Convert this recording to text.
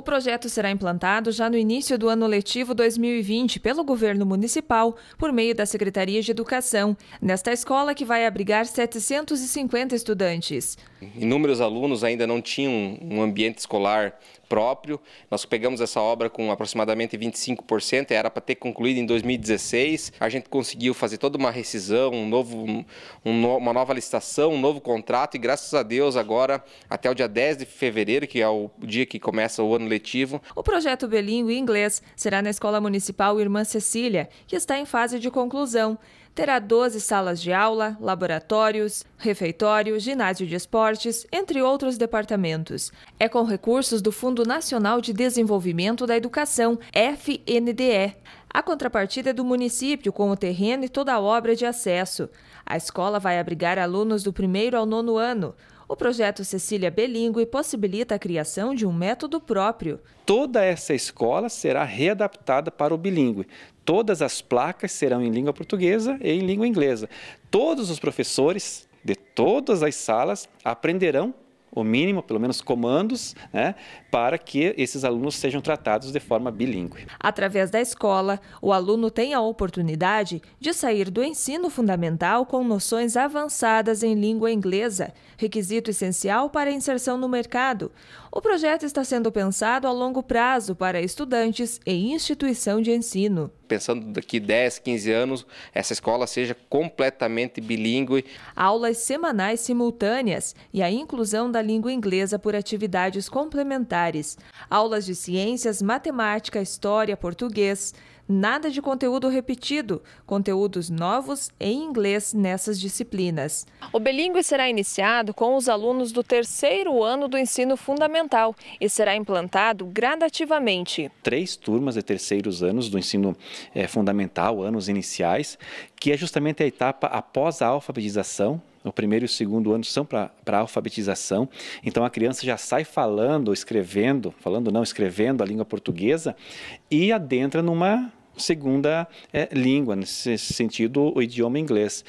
O projeto será implantado já no início do ano letivo 2020 pelo governo municipal, por meio da Secretaria de Educação, nesta escola que vai abrigar 750 estudantes. Inúmeros alunos ainda não tinham um ambiente escolar próprio. Nós pegamos essa obra com aproximadamente 25%, era para ter concluído em 2016. A gente conseguiu fazer toda uma rescisão, um novo, um, uma nova licitação, um novo contrato, e graças a Deus, agora, até o dia 10 de fevereiro, que é o dia que começa o ano letivo. O projeto em Inglês será na Escola Municipal Irmã Cecília, que está em fase de conclusão terá 12 salas de aula, laboratórios, refeitório, ginásio de esportes, entre outros departamentos. É com recursos do Fundo Nacional de Desenvolvimento da Educação, FNDE. A contrapartida é do município, com o terreno e toda a obra de acesso. A escola vai abrigar alunos do primeiro ao nono ano. O projeto Cecília Belingue possibilita a criação de um método próprio. Toda essa escola será readaptada para o bilíngue. Todas as placas serão em língua portuguesa e em língua inglesa. Todos os professores de todas as salas aprenderão o mínimo, pelo menos comandos, né, para que esses alunos sejam tratados de forma bilíngue. Através da escola, o aluno tem a oportunidade de sair do ensino fundamental com noções avançadas em língua inglesa, requisito essencial para a inserção no mercado. O projeto está sendo pensado a longo prazo para estudantes e instituição de ensino pensando daqui 10, 15 anos, essa escola seja completamente bilíngue. Aulas semanais simultâneas e a inclusão da língua inglesa por atividades complementares. Aulas de ciências, matemática, história, português. Nada de conteúdo repetido, conteúdos novos em inglês nessas disciplinas. O bilíngue será iniciado com os alunos do terceiro ano do ensino fundamental e será implantado gradativamente. Três turmas de terceiros anos do ensino é, fundamental, anos iniciais, que é justamente a etapa após a alfabetização, o primeiro e o segundo ano são para alfabetização. Então a criança já sai falando, escrevendo, falando não, escrevendo a língua portuguesa e adentra numa segunda é, língua, nesse sentido, o idioma inglês.